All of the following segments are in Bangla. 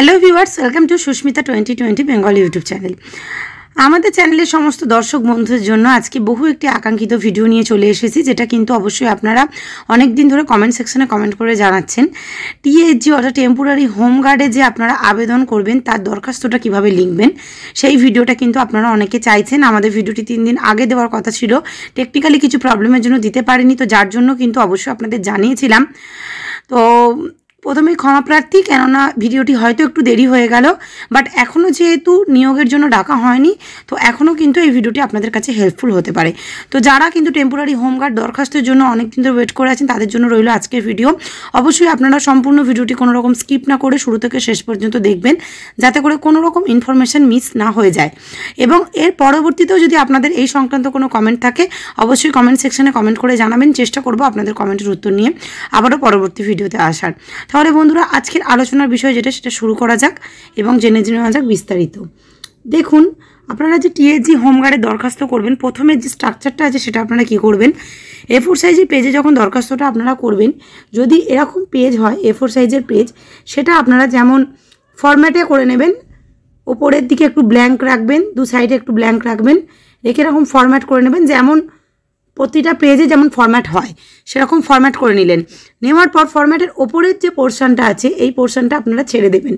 hello viewers welcome to Susmita twenty twenty Bengal YouTube channel আমাদের চ্যানেলের সমস্ত দর্শক বন্ধুদের জন্য আজকে বহু একটি আকাঙ্ক্ষিত ভিডিও নিয়ে চলে এসেছি যেটা কিন্তু অবশ্যই আপনারা অনেক দিন ধরে কমেন্ট সেকশনে কমেন্ট করে জানাচ্ছেন টিএইচজি অর্থাৎ টেম্পোরারি হোম গার্ডে যে আপনারা আবেদন করবেন তার দরখাস্তটা কিভাবে লিখবেন সেই ভিডিওটা কিন্তু আপনারা অনেকে চাইছেন আমাদের ভিডিওটি তিন দিন আগে দেওয়ার কথা ছিল টেকনিক্যালি কিছু প্রবলেমের জন্য দিতে পারিনি তো যার জন্য কিন্তু অবশ্যই আপনাদের জানিয়েছিলাম তো প্রথমে ক্ষমা প্রার্থী কেননা ভিডিওটি হয়তো একটু দেরি হয়ে গেল বাট এখনও যেহেতু নিয়োগের জন্য ডাকা হয়নি তো এখনও কিন্তু এই ভিডিওটি আপনাদের কাছে হেল্পফুল হতে পারে তো যারা কিন্তু টেম্পোরারি হোমগার্ড দরখাস্তের জন্য অনেক দিন ধরে ওয়েট করে আছেন তাদের জন্য রইল আজকের ভিডিও অবশ্যই আপনারা সম্পূর্ণ ভিডিওটি কোনো রকম স্কিপ না করে শুরু থেকে শেষ পর্যন্ত দেখবেন যাতে করে কোনো রকম ইনফরমেশান মিস না হয়ে যায় এবং এর পরবর্তীতেও যদি আপনাদের এই সংক্রান্ত কোনো কমেন্ট থাকে অবশ্যই কমেন্ট সেকশানে কমেন্ট করে জানাবেন চেষ্টা করব আপনাদের কমেন্টের উত্তর নিয়ে আবারও পরবর্তী ভিডিওতে আসার তাহলে বন্ধুরা আজকের আলোচনার বিষয় যেটা সেটা শুরু করা যাক এবং জেনে জেনে নেওয়া যাক বিস্তারিত দেখুন আপনারা যে টিএসজি হোমগার্ডে দরখাস্ত করবেন প্রথমে যে স্ট্রাকচারটা আছে সেটা আপনারা কি করবেন এ ফোর সাইজের পেজে যখন দরখাস্তটা আপনারা করবেন যদি এরকম পেজ হয় এ ফোর সাইজের পেজ সেটা আপনারা যেমন ফরম্যাটে করে নেবেন ওপরের দিকে একটু ব্ল্যাঙ্ক রাখবেন দু সাইডে একটু ব্ল্যাঙ্ক রাখবেন রেখে এরকম ফরম্যাট করে নেবেন যেমন প্রতিটা পেজে যেমন ফরম্যাট হয় সেরকম ফরম্যাট করে নিলেন নেওয়ার পর ফরম্যাটের ওপরের যে পোর্শনটা আছে এই পোর্শনটা আপনারা ছেড়ে দেবেন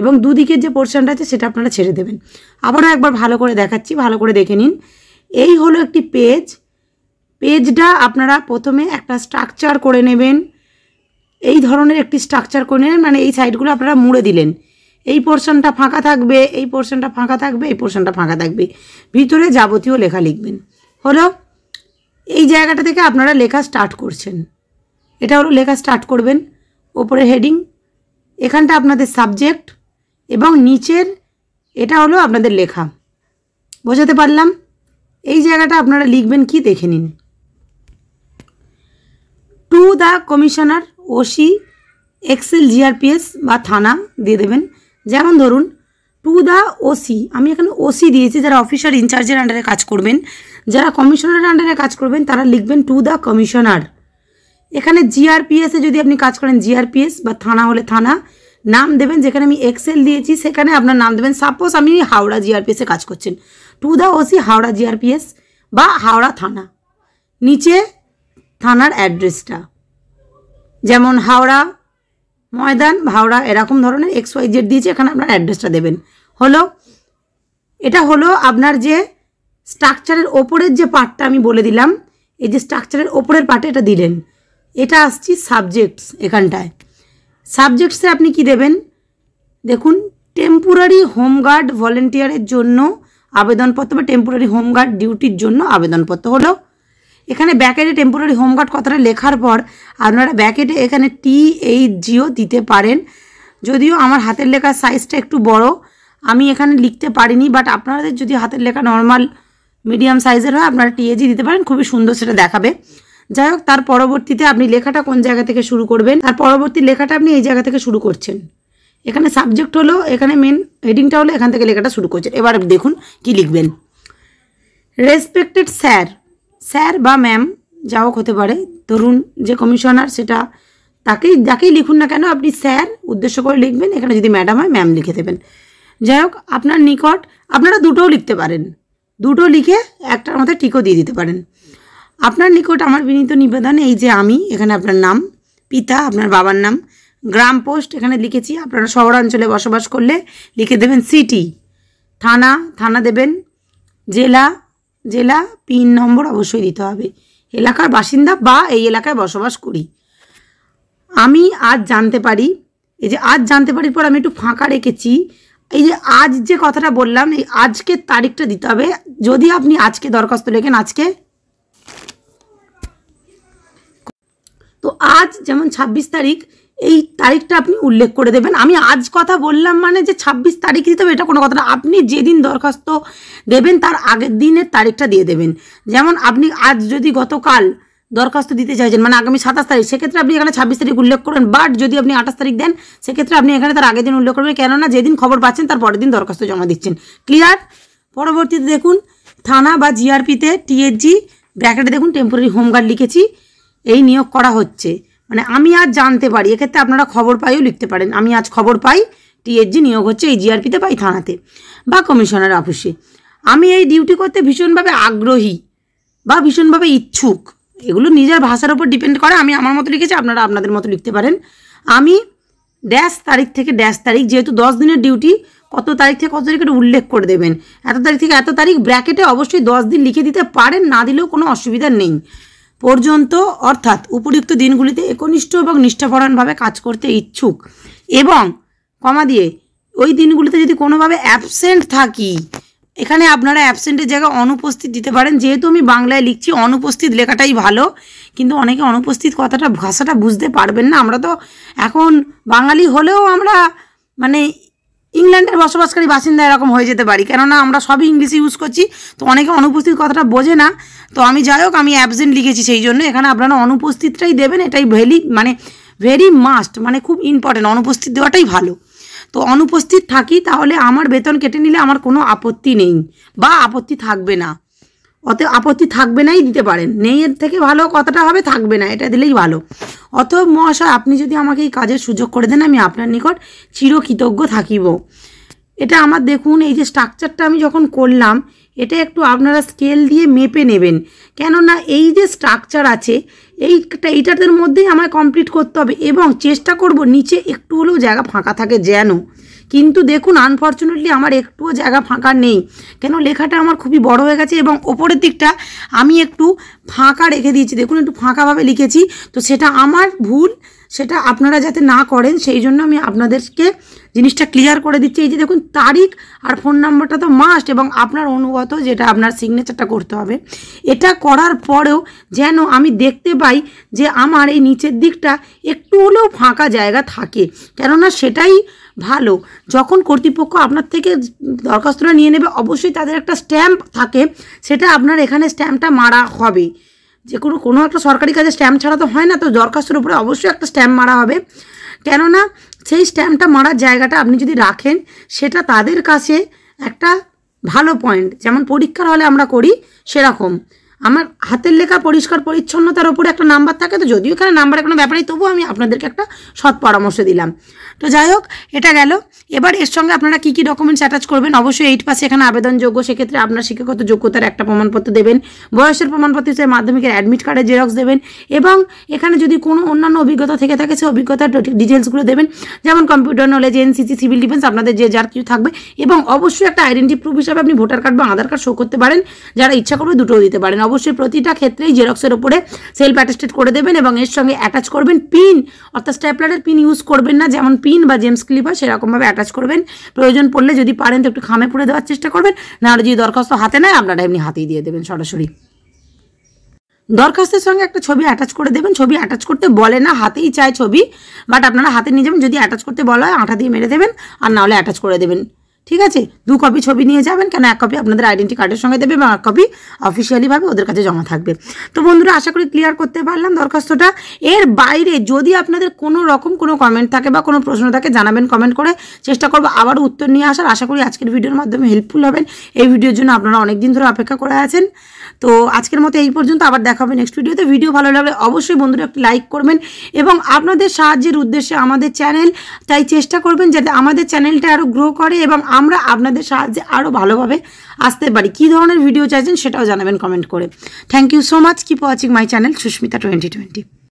এবং দুদিকের যে পোর্শনটা আছে সেটা আপনারা ছেড়ে দেবেন আবারও একবার ভালো করে দেখাচ্ছি ভালো করে দেখে নিন এই হলো একটি পেজ পেজটা আপনারা প্রথমে একটা স্ট্রাকচার করে নেবেন এই ধরনের একটি স্ট্রাকচার করে নেবেন মানে এই সাইডগুলো আপনারা মুড়ে দিলেন এই পোর্শনটা ফাঁকা থাকবে এই পোর্শনটা ফাঁকা থাকবে এই পোর্শনটা ফাঁকা থাকবে ভিতরে যাবতীয় লেখা লিখবেন হলো এই জায়গাটা থেকে আপনারা লেখা স্টার্ট করছেন এটা হলো লেখা স্টার্ট করবেন ওপরে হেডিং এখানটা আপনাদের সাবজেক্ট এবং নিচের এটা হলো আপনাদের লেখা বোঝাতে পারলাম এই জায়গাটা আপনারা লিখবেন কি দেখে নিন টু দ্য কমিশনার ওসি এক্সেল জিআরপিএস বা থানা দিয়ে দেবেন যেমন ধরুন টু দ্য ওসি আমি এখানে ওসি দিয়েছি যারা অফিসার ইনচার্জের আন্ডারে কাজ করবেন যারা কমিশনারের আন্ডারে কাজ করবেন তারা লিখবেন টু দ্য কমিশনার এখানে জিআরপিএসে যদি আপনি কাজ করেন জিআরপিএস বা থানা হলে থানা নাম দেবেন যেখানে আমি এক্সেল দিয়েছি সেখানে আপনার নাম দেবেন সাপোজ আপনি হাওড়া জিআরপিএসে কাজ করছেন to the OC Howrah GRPS বা হাওড়া থানা নিচে থানার অ্যাড্রেসটা যেমন হাওড়া ময়দান হাওড়া এরকম ধরনের এক্স ওয়াই জেড দিয়েছে এখানে আপনার অ্যাড্রেসটা দেবেন হলো এটা হলো আপনার যে স্ট্রাকচারের ওপরের যে পার্টটা আমি বলে দিলাম এই যে স্ট্রাকচারের ওপরের পার্টে এটা দিলেন এটা আসছি সাবজেক্টস এখানটায় সাবজেক্টসে আপনি কি দেবেন দেখুন টেম্পোরারি হোমগার্ড ভলেন্টিয়ারের জন্য আবেদনপত্র বা টেম্পোরারি হোমগার্ড ডিউটির জন্য আবেদনপত্র হলো এখানে ব্যাকেটে টেম্পোরারি হোমগার্ড কথাটা লেখার পর আপনারা ব্যাকেটে এখানে টি এইচ জিও দিতে পারেন যদিও আমার হাতের লেখার সাইজটা একটু বড় আমি এখানে লিখতে পারিনি বাট আপনাদের যদি হাতের লেখা নর্মাল মিডিয়াম সাইজের হয় আপনারা টিএজি দিতে পারেন খুবই সুন্দর সেটা দেখাবে যাই হোক তার পরবর্তীতে আপনি লেখাটা কোন জায়গা থেকে শুরু করবেন তার পরবর্তী লেখাটা আপনি এই জায়গা থেকে শুরু করছেন এখানে সাবজেক্ট হলো এখানে মেন হেডিংটা হলো এখান থেকে লেখাটা শুরু করছেন এবার দেখুন কি লিখবেন রেসপেক্টেড স্যার স্যার বা ম্যাম হোক হতে পারে ধরুন যে কমিশনার সেটা তাকেই যাকেই লিখুন না কেন আপনি স্যার উদ্দেশ্য করে লিখবেন এখানে যদি ম্যাডাম হয় ম্যাম লিখে দেবেন যাই হোক আপনার নিকট আপনারা দুটোও লিখতে পারেন দুটো লিখে একটার মধ্যে টিকো দিয়ে দিতে পারেন আপনার নিকট আমার বিনীত নিবেদন এই যে আমি এখানে আপনার নাম পিতা আপনার বাবার নাম গ্রাম পোস্ট এখানে লিখেছি আপনারা শহরাঞ্চলে বসবাস করলে লিখে দেবেন সিটি থানা থানা দেবেন জেলা জেলা পিন নম্বর অবশ্যই দিতে হবে এলাকার বাসিন্দা বা এই এলাকায় বসবাস করি আমি আজ জানতে পারি এই যে আজ জানতে পারি পর আমি একটু ফাঁকা রেখেছি এই যে আজ যে কথাটা বললাম এই আজকের তারিখটা দিতে হবে যদি আপনি আজকে দরখাস্ত লেখেন আজকে তো আজ যেমন ২৬ তারিখ এই তারিখটা আপনি উল্লেখ করে দেবেন আমি আজ কথা বললাম মানে যে ২৬ তারিখ দিতে হবে এটা কোনো কথা না আপনি যেদিন দরখাস্ত দেবেন তার আগের দিনের তারিখটা দিয়ে দেবেন যেমন আপনি আজ যদি গতকাল দরখাস্ত দিতে চাইছেন মানে আগামী সাতাশ তারিখ সেক্ষেত্রে আপনি এখানে ছাব্বিশ তারিখ উল্লেখ করবেন বাট যদি আপনি আঠাশ তারিখ দেন সেক্ষেত্রে আপনি এখানে তার আগের দিন উল্লেখ করবেন কেননা যেদিন খবর পাচ্ছেন তার পরের দিন দরখাস্ত জমা দিচ্ছেন ক্লিয়ার পরবর্তীতে দেখুন থানা বা জিআরপিতে টিএসজি ব্র্যাকেটে দেখুন টেম্পোরারি হোমগার্ড লিখেছি এই নিয়োগ করা হচ্ছে মানে আমি আজ জানতে পারি এক্ষেত্রে আপনারা খবর পাইও লিখতে পারেন আমি আজ খবর পাই টিএসজি নিয়োগ হচ্ছে এই জিআরপিতে পাই থানাতে বা কমিশনার অফিসে আমি এই ডিউটি করতে ভীষণভাবে আগ্রহী বা ভীষণভাবে ইচ্ছুক এগুলো নিজের ভাষার উপর ডিপেন্ড করে আমি আমার মতো লিখেছি আপনারা আপনাদের মতো লিখতে পারেন আমি ড্যাশ তারিখ থেকে ড্যাশ তারিখ যেহেতু দশ দিনের ডিউটি কত তারিখ থেকে কত তারিখ এটা উল্লেখ করে দেবেন এত তারিখ থেকে এত তারিখ ব্র্যাকেটে অবশ্যই দশ দিন লিখে দিতে পারেন না দিলেও কোনো অসুবিধা নেই পর্যন্ত অর্থাৎ উপযুক্ত দিনগুলিতে একনিষ্ঠ এবং নিষ্ঠাপরণভাবে কাজ করতে ইচ্ছুক এবং কমা দিয়ে ওই দিনগুলিতে যদি কোনোভাবে অ্যাবসেন্ট থাকি এখানে আপনারা অ্যাবসেন্টের জায়গায় অনুপস্থিত দিতে পারেন যেহেতু আমি বাংলায় লিখছি অনুপস্থিত লেখাটাই ভালো কিন্তু অনেকে অনুপস্থিত কথাটা ভাষাটা বুঝতে পারবেন না আমরা তো এখন বাঙালি হলেও আমরা মানে ইংল্যান্ডের বসবাসকারী বাসিন্দা এরকম হয়ে যেতে পারি কেননা আমরা সবই ইংলিশে ইউজ করছি তো অনেকে অনুপস্থিত কথাটা বোঝে না তো আমি যাই হোক আমি অ্যাবসেন্ট লিখেছি সেই জন্য এখানে আপনারা অনুপস্থিতটাই দেবেন এটাই ভ্যালি মানে ভেরি মাস্ট মানে খুব ইম্পর্টেন্ট অনুপস্থিত দেওয়াটাই ভালো তো অনুপস্থিত থাকি তাহলে আমার বেতন কেটে নিলে আমার কোনো আপত্তি নেই বা আপত্তি থাকবে না অত আপত্তি থাকবে নাই দিতে পারেন নেই এর থেকে ভালো কথাটা হবে থাকবে না এটা দিলেই ভালো অত মহাশয় আপনি যদি আমাকে এই কাজের সুযোগ করে দেন আমি আপনার নিকট চিরকৃতজ্ঞ থাকিব এটা আমার দেখুন এই যে স্ট্রাকচারটা আমি যখন করলাম এটা একটু আপনারা স্কেল দিয়ে মেপে নেবেন কেননা এই যে স্ট্রাকচার আছে এইটা এইটাদের মধ্যেই আমায় কমপ্লিট করতে হবে এবং চেষ্টা করব নিচে একটু হলেও জায়গা ফাঁকা থাকে যেন কিন্তু দেখুন আনফর্চুনেটলি আমার একটুও জায়গা ফাঁকা নেই কেন লেখাটা আমার খুবই বড় হয়ে গেছে এবং ওপরের দিকটা আমি একটু ফাঁকা রেখে দিয়েছি দেখুন একটু ফাঁকাভাবে লিখেছি তো সেটা আমার ভুল সেটা আপনারা যাতে না করেন সেই জন্য আমি আপনাদেরকে জিনিসটা ক্লিয়ার করে দিচ্ছি এই যে দেখুন তারিখ আর ফোন নাম্বারটা তো মাস্ট এবং আপনার অনুগত যেটা আপনার সিগনেচারটা করতে হবে এটা করার পরেও যেন আমি দেখতে পাই যে আমার এই নিচের দিকটা একটু হলেও ফাঁকা জায়গা থাকে কেননা সেটাই ভালো যখন কর্তৃপক্ষ আপনার থেকে দরখাস্তটা নিয়ে নেবে অবশ্যই তাদের একটা স্ট্যাম্প থাকে সেটা আপনার এখানে স্ট্যাম্পটা মারা হবে যে কোনো কোনো একটা সরকারি কাজে স্ট্যাম্প ছাড়া তো হয় না তো দরখাস্তের উপরে অবশ্যই একটা স্ট্যাম্প মারা হবে কেননা সেই স্ট্যাম্পটা মারার জায়গাটা আপনি যদি রাখেন সেটা তাদের কাছে একটা ভালো পয়েন্ট যেমন পরীক্ষার হলে আমরা করি সেরকম আমার হাতের লেখা পরিষ্কার পরিচ্ছন্নতার ওপরে একটা নাম্বার থাকে তো যদিও এখানে নাম্বারের কোনো ব্যাপারেই তবুও আমি আপনাদেরকে একটা সৎ পরামর্শ দিলাম তো যাই হোক এটা গেল এবার এর সঙ্গে আপনারা কী কী ডকুমেন্টস অ্যাটাচ করবেন অবশ্যই এইট পাশে এখানে আবেদনযোগ্য সেক্ষেত্রে আপনার শিক্ষাগত যোগ্যতার একটা প্রমাণপত্র দেবেন বয়সের প্রমাণপত্র হিসেবে মাধ্যমিকের অ্যাডমিট কার্ডের জেরক্স দেবেন এবং এখানে যদি কোনো অন্যান্য অভিজ্ঞতা থেকে থাকে সেই অভিজ্ঞতার ডিটেলসগুলো দেবেন যেমন computer knowledge NCC civil defence আপনাদের যে যার কিছু থাকবে এবং অবশ্যই একটা আইডেন্টি প্রুফ হিসাবে আপনি ভোটার কার্ড বা আধার কার্ড শো করতে পারেন যারা ইচ্ছা করবে দুটোও দিতে পারেন অবশ্যই প্রতিটা ক্ষেত্রেই জেরক্সের ওপরে সেলফ অ্যাটেস্টেড করে দেবেন এবং এর সঙ্গে অ্যাটাচ করবেন পিন অর্থাৎ স্ট্যাপলারের পিন ইউজ করবেন না যেমন পিন বা জেমস ক্লিপার সেরকমভাবে অ্যাটাচ করবেন প্রয়োজন পড়লে যদি পারেন তো একটু খামে পুড়ে দেওয়ার চেষ্টা করবেন নাহলে যদি দরখাস্ত হাতে নেয় আপনারা এমনি হাতেই দিয়ে দেবেন সরাসরি দরখাস্তের সঙ্গে একটা ছবি অ্যাটাচ করে দেবেন ছবি অ্যাটাচ করতে বলে না হাতেই চায় ছবি বাট আপনারা হাতে নিয়ে যাবেন যদি অ্যাটাচ করতে বলা হয় আঠা দিয়ে মেরে দেবেন আর নাহলে অ্যাটাচ করে দেবেন ঠিক আছে দু কপি ছবি নিয়ে যাবেন কেন এক কপি আপনাদের আইডেন্টি কার্ডের সঙ্গে দেবে এবং এক কপি অফিসিয়ালিভাবে ওদের কাছে জমা থাকবে তো বন্ধুরা আশা করি ক্লিয়ার করতে পারলাম দরখাস্তটা এর বাইরে যদি আপনাদের কোনো রকম কোনো কমেন্ট থাকে বা কোনো প্রশ্ন থাকে জানাবেন কমেন্ট করে চেষ্টা করবো আবার উত্তর নিয়ে আসার আশা করি আজকের ভিডিওর মাধ্যমে হেল্পফুল হবেন এই ভিডিওর জন্য আপনারা অনেক দিন ধরে অপেক্ষা করে আছেন তো আজকের মতো এই পর্যন্ত আবার দেখা হবে নেক্সট ভিডিওতে ভিডিও ভালো লাগলে অবশ্যই বন্ধুরা একটু লাইক করবেন এবং আপনাদের সাহায্যের উদ্দেশ্যে আমাদের চ্যানেল তাই চেষ্টা করবেন যাতে আমাদের চ্যানেলটা আরও গ্রো করে এবং আমরা আপনাদের সাহায্যে আরও ভালোভাবে আসতে পারি কী ধরনের ভিডিও চাইছেন সেটাও জানাবেন কমেন্ট করে thank you so much keep watching my channel Susmita twenty twenty